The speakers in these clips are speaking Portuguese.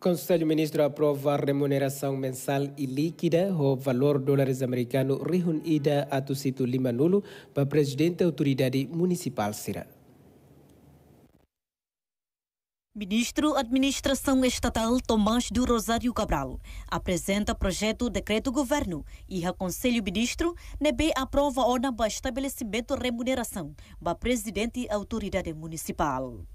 Conselho Ministro aprova a remuneração mensal e líquida o valor dólares americano reunida a Tocito Lima Nulo para presidente da autoridade municipal Cira. Ministro Administração Estatal Tomás do Rosário Cabral apresenta projeto decreto governo e aconselho ministro nebe aprova ordem para estabelecimento remuneração para presidente autoridade municipal.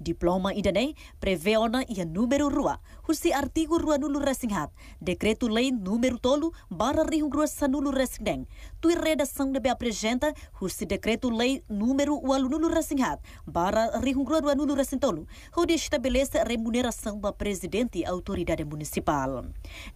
Diploma idane preveona ia número rua, husi artigo rua nulu resinghat, decreto lei número tolu, barra rihung rua sanulu resingdeng. Tui redação da apresenta, husi decreto lei número ualu nulu resinghat, barra rihung rua nulu resintolu, onde estabelece remuneração ba presidente autoridade municipal.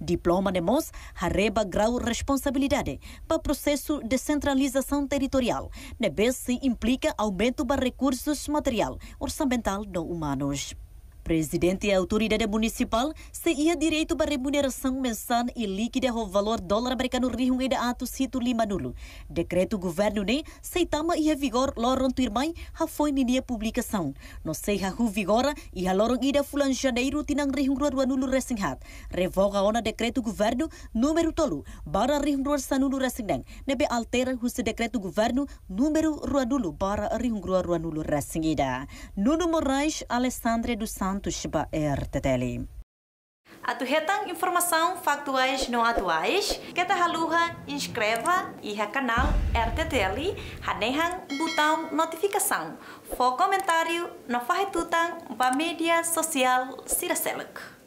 Diploma de mos, hareba grau responsabilidade, para processo de centralização territorial, nebesse implica aumento ba recursos material, orçamental Natal do Humanos. Presidente e é autoridade municipal se ia direito para remuneração mensal e líquida ao valor dólar americano rio e da ato cito limanulo. Decreto governo ne seitama ia vigor loron tuirmai ha foi ninia publicação. Não sei ha vigora e ha loron ida fulan janeiro tinang rio rua rua nulo Revoga ona decreto governo número tolu para rio rua sanulo Nebe altera hu se decreto governo número ruanulo para rihung rua rua nulo Nuno Moraes, Alessandre dos Santos não تشبع ارتدالي informação factuais não atuais, que haluha inscreva e ha canal RTTL, hanehan botão notificação. For comentário no fahetutang ba mídia social Siraseluk.